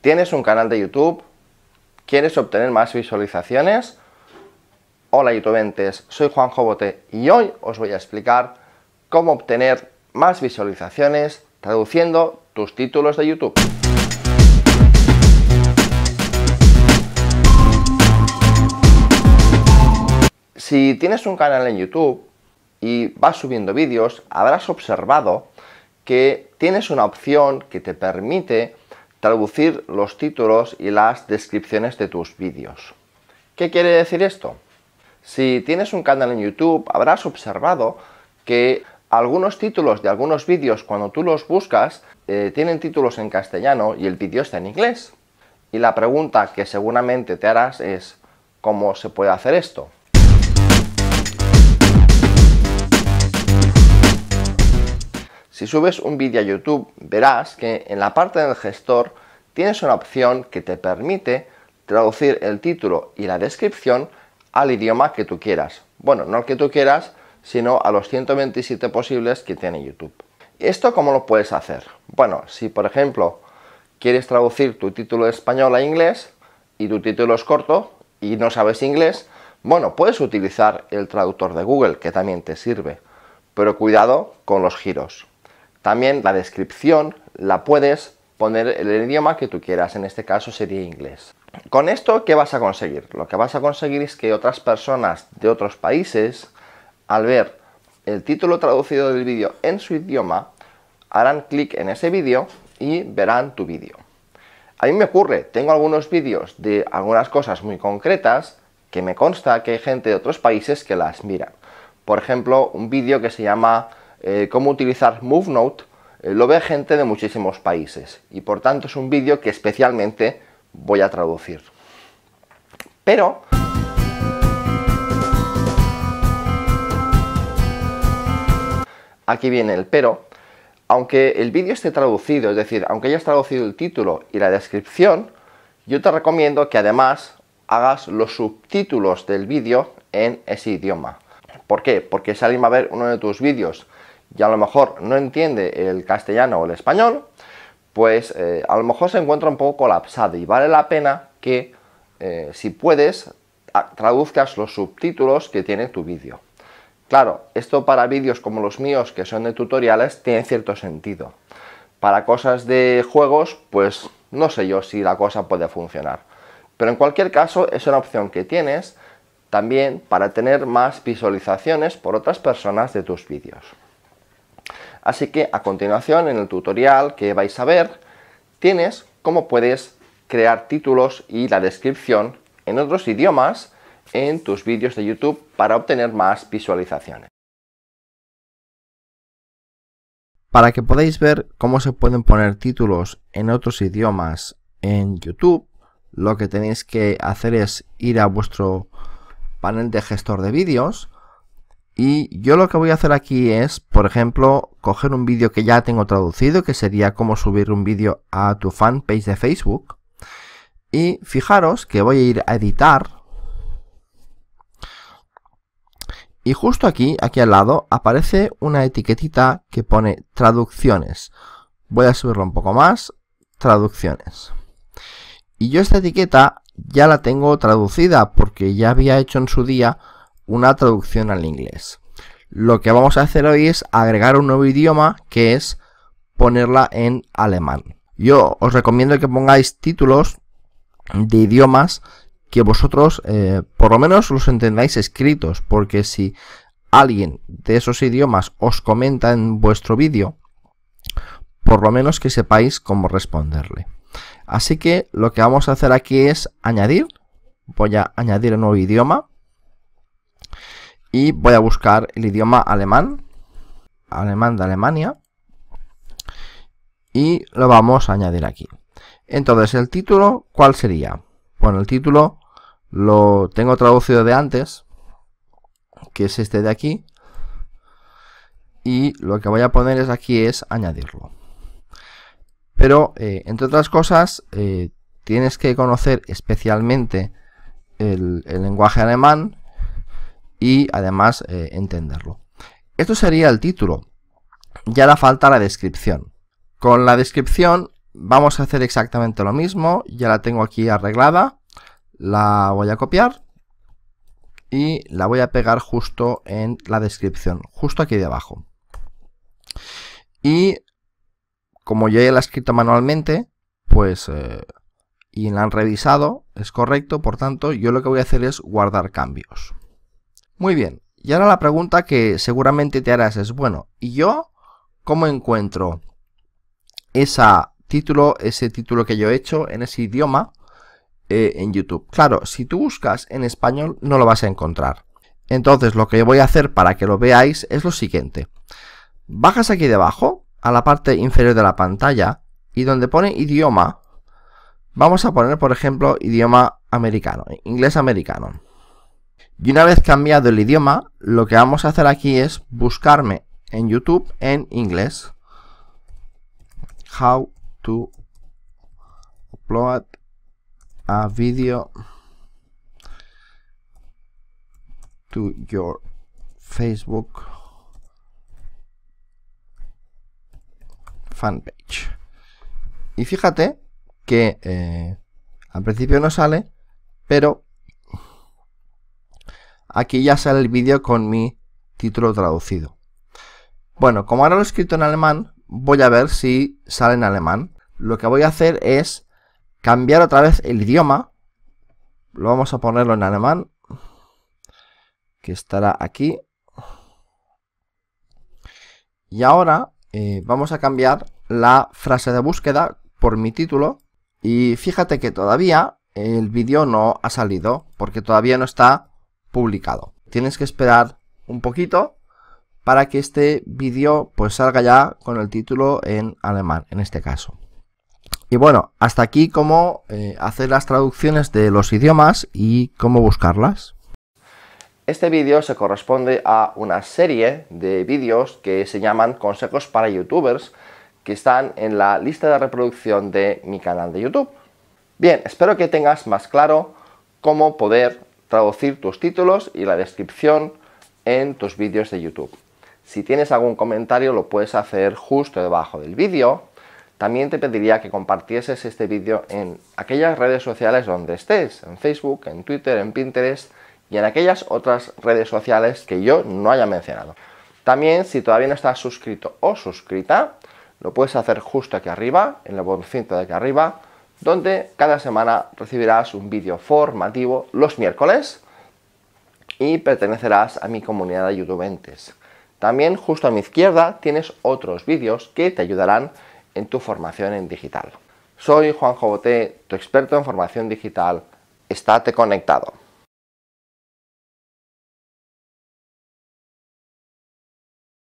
¿Tienes un canal de YouTube? ¿Quieres obtener más visualizaciones? Hola youtubentes, soy Juan Jobote y hoy os voy a explicar cómo obtener más visualizaciones traduciendo tus títulos de YouTube. Si tienes un canal en YouTube y vas subiendo vídeos, habrás observado que tienes una opción que te permite traducir los títulos y las descripciones de tus vídeos. ¿Qué quiere decir esto? Si tienes un canal en YouTube, habrás observado que algunos títulos de algunos vídeos, cuando tú los buscas, eh, tienen títulos en castellano y el vídeo está en inglés. Y la pregunta que seguramente te harás es, ¿cómo se puede hacer esto? Si subes un vídeo a YouTube, verás que en la parte del gestor tienes una opción que te permite traducir el título y la descripción al idioma que tú quieras. Bueno, no al que tú quieras, sino a los 127 posibles que tiene YouTube. ¿Esto cómo lo puedes hacer? Bueno, si por ejemplo quieres traducir tu título de español a inglés y tu título es corto y no sabes inglés, bueno, puedes utilizar el traductor de Google, que también te sirve, pero cuidado con los giros. También la descripción la puedes poner en el idioma que tú quieras, en este caso sería inglés. Con esto, ¿qué vas a conseguir? Lo que vas a conseguir es que otras personas de otros países, al ver el título traducido del vídeo en su idioma, harán clic en ese vídeo y verán tu vídeo. A mí me ocurre, tengo algunos vídeos de algunas cosas muy concretas que me consta que hay gente de otros países que las miran. Por ejemplo, un vídeo que se llama eh, cómo utilizar MoveNote eh, lo ve gente de muchísimos países y por tanto es un vídeo que especialmente voy a traducir. Pero... Aquí viene el pero. Aunque el vídeo esté traducido, es decir, aunque hayas traducido el título y la descripción, yo te recomiendo que además hagas los subtítulos del vídeo en ese idioma. ¿Por qué? Porque si alguien va a ver uno de tus vídeos y a lo mejor no entiende el castellano o el español, pues eh, a lo mejor se encuentra un poco colapsado y vale la pena que, eh, si puedes, traduzcas los subtítulos que tiene tu vídeo. Claro, esto para vídeos como los míos, que son de tutoriales, tiene cierto sentido. Para cosas de juegos, pues no sé yo si la cosa puede funcionar. Pero en cualquier caso, es una opción que tienes también para tener más visualizaciones por otras personas de tus vídeos. Así que a continuación, en el tutorial que vais a ver, tienes cómo puedes crear títulos y la descripción en otros idiomas en tus vídeos de YouTube para obtener más visualizaciones. Para que podáis ver cómo se pueden poner títulos en otros idiomas en YouTube, lo que tenéis que hacer es ir a vuestro panel de gestor de vídeos, y yo lo que voy a hacer aquí es, por ejemplo, coger un vídeo que ya tengo traducido, que sería cómo subir un vídeo a tu fanpage de Facebook. Y fijaros que voy a ir a editar. Y justo aquí, aquí al lado, aparece una etiquetita que pone traducciones. Voy a subirlo un poco más, traducciones. Y yo esta etiqueta ya la tengo traducida porque ya había hecho en su día una traducción al inglés. Lo que vamos a hacer hoy es agregar un nuevo idioma que es ponerla en alemán. Yo os recomiendo que pongáis títulos de idiomas que vosotros eh, por lo menos los entendáis escritos, porque si alguien de esos idiomas os comenta en vuestro vídeo, por lo menos que sepáis cómo responderle. Así que lo que vamos a hacer aquí es añadir, voy a añadir un nuevo idioma, y voy a buscar el idioma alemán, alemán de Alemania, y lo vamos a añadir aquí. Entonces, ¿el título cuál sería? Bueno, el título lo tengo traducido de antes, que es este de aquí, y lo que voy a poner es aquí es añadirlo. Pero, eh, entre otras cosas, eh, tienes que conocer especialmente el, el lenguaje alemán, y además eh, entenderlo. Esto sería el título. Ya la falta la descripción. Con la descripción vamos a hacer exactamente lo mismo. Ya la tengo aquí arreglada. La voy a copiar y la voy a pegar justo en la descripción, justo aquí debajo. Y como ya la he escrito manualmente, pues eh, y la han revisado, es correcto, por tanto yo lo que voy a hacer es guardar cambios. Muy bien, y ahora la pregunta que seguramente te harás es, bueno, ¿y yo cómo encuentro ese título, ese título que yo he hecho en ese idioma eh, en YouTube? Claro, si tú buscas en español no lo vas a encontrar. Entonces lo que voy a hacer para que lo veáis es lo siguiente. Bajas aquí debajo, a la parte inferior de la pantalla, y donde pone idioma, vamos a poner, por ejemplo, idioma americano, inglés americano. Y una vez cambiado el idioma, lo que vamos a hacer aquí es buscarme en YouTube en inglés. How to upload a video to your Facebook fanpage. Y fíjate que eh, al principio no sale, pero Aquí ya sale el vídeo con mi título traducido. Bueno, como ahora lo he escrito en alemán, voy a ver si sale en alemán. Lo que voy a hacer es cambiar otra vez el idioma. Lo vamos a ponerlo en alemán, que estará aquí. Y ahora eh, vamos a cambiar la frase de búsqueda por mi título. Y fíjate que todavía el vídeo no ha salido, porque todavía no está publicado. Tienes que esperar un poquito para que este vídeo pues salga ya con el título en alemán, en este caso. Y bueno, hasta aquí cómo eh, hacer las traducciones de los idiomas y cómo buscarlas. Este vídeo se corresponde a una serie de vídeos que se llaman Consejos para YouTubers que están en la lista de reproducción de mi canal de YouTube. Bien, espero que tengas más claro cómo poder traducir tus títulos y la descripción en tus vídeos de YouTube. Si tienes algún comentario lo puedes hacer justo debajo del vídeo. También te pediría que compartieses este vídeo en aquellas redes sociales donde estés, en Facebook, en Twitter, en Pinterest y en aquellas otras redes sociales que yo no haya mencionado. También si todavía no estás suscrito o suscrita, lo puedes hacer justo aquí arriba, en el botoncito de aquí arriba, donde cada semana recibirás un vídeo formativo los miércoles y pertenecerás a mi comunidad de youtubentes. También justo a mi izquierda tienes otros vídeos que te ayudarán en tu formación en digital. Soy Juan Boté, tu experto en formación digital. Estate conectado.